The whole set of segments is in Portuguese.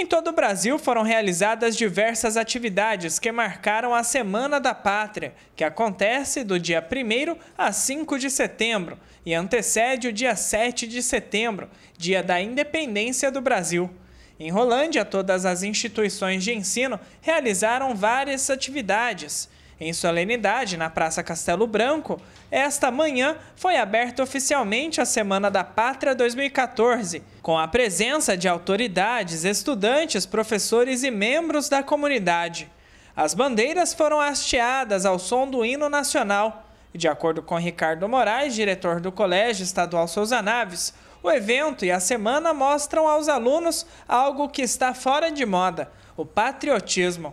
Em todo o Brasil foram realizadas diversas atividades que marcaram a Semana da Pátria, que acontece do dia 1 a 5 de setembro e antecede o dia 7 de setembro, dia da independência do Brasil. Em Rolândia, todas as instituições de ensino realizaram várias atividades. Em solenidade na Praça Castelo Branco, esta manhã foi aberta oficialmente a Semana da Pátria 2014, com a presença de autoridades, estudantes, professores e membros da comunidade. As bandeiras foram hasteadas ao som do hino nacional. De acordo com Ricardo Moraes, diretor do Colégio Estadual Souza Naves, o evento e a semana mostram aos alunos algo que está fora de moda: o patriotismo.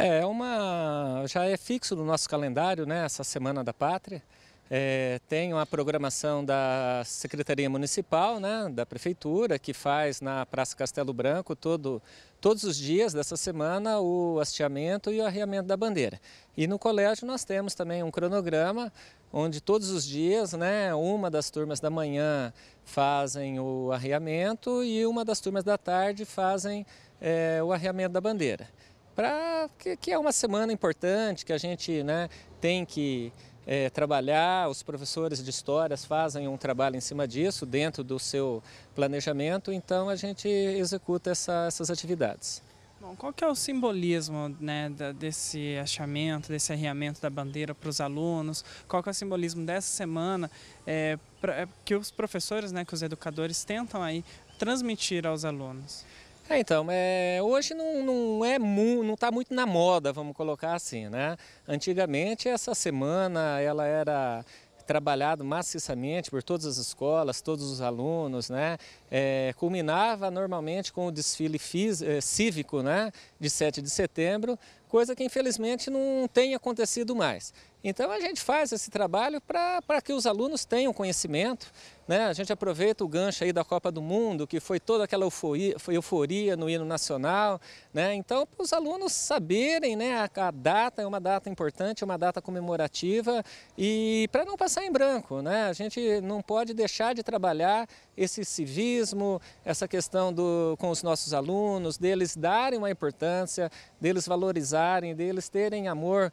É, é uma. já é fixo no nosso calendário, né? Essa Semana da Pátria. É, tem uma programação da Secretaria Municipal, né, da Prefeitura, que faz na Praça Castelo Branco todo, todos os dias dessa semana o hasteamento e o arreamento da bandeira. E no colégio nós temos também um cronograma onde todos os dias, né, uma das turmas da manhã fazem o arreamento e uma das turmas da tarde fazem é, o arreamento da bandeira para que, que, é uma semana importante que a gente né, tem que é, trabalhar. Os professores de histórias fazem um trabalho em cima disso dentro do seu planejamento, então a gente executa essa, essas atividades. Bom, qual que é o simbolismo né, desse achamento, desse arriamento da bandeira para os alunos? Qual que é o simbolismo dessa semana é, pra, é, que os professores, né, que os educadores tentam aí transmitir aos alunos? É, então, é, hoje não, não é mu, não está muito na moda, vamos colocar assim, né? Antigamente essa semana ela era trabalhado maciçamente por todas as escolas, todos os alunos, né? É, culminava normalmente com o desfile é, cívico, né? De 7 de setembro, coisa que infelizmente não tem acontecido mais. Então a gente faz esse trabalho para que os alunos tenham conhecimento. Né? A gente aproveita o gancho aí da Copa do Mundo, que foi toda aquela euforia, euforia no hino nacional. Né? Então, para os alunos saberem, né? a, a data é uma data importante, é uma data comemorativa, e para não passar em branco, né? a gente não pode deixar de trabalhar esse civismo, essa questão do, com os nossos alunos, deles darem uma importância, deles valorizarem, deles terem amor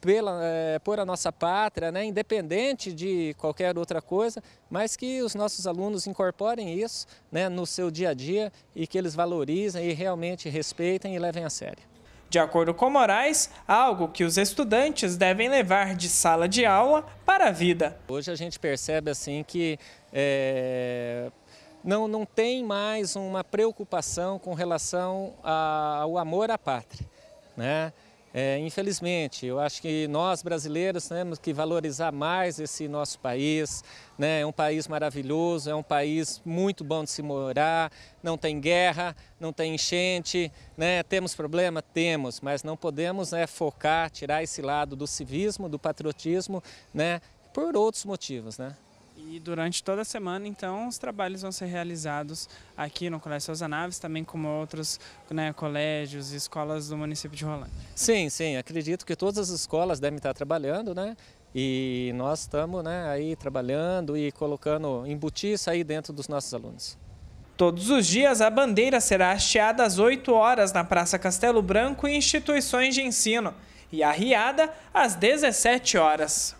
pela, é, por a nossa pátria, né, independente de qualquer outra coisa, mas que os nossos alunos incorporem isso né, no seu dia a dia e que eles valorizem e realmente respeitem e levem a sério. De acordo com Moraes, algo que os estudantes devem levar de sala de aula para a vida. Hoje a gente percebe assim que é, não, não tem mais uma preocupação com relação ao amor à pátria. Né? É, infelizmente, eu acho que nós brasileiros temos que valorizar mais esse nosso país. Né? É um país maravilhoso, é um país muito bom de se morar, não tem guerra, não tem enchente. Né? Temos problema? Temos, mas não podemos né, focar, tirar esse lado do civismo, do patriotismo, né, por outros motivos. Né? E durante toda a semana, então, os trabalhos vão ser realizados aqui no Colégio Souza Naves, também como outros né, colégios e escolas do município de Rolândia. Sim, sim, acredito que todas as escolas devem estar trabalhando, né? E nós estamos né, aí trabalhando e colocando, embutir isso aí dentro dos nossos alunos. Todos os dias, a bandeira será hasteada às 8 horas na Praça Castelo Branco e instituições de ensino, e arriada às 17 horas.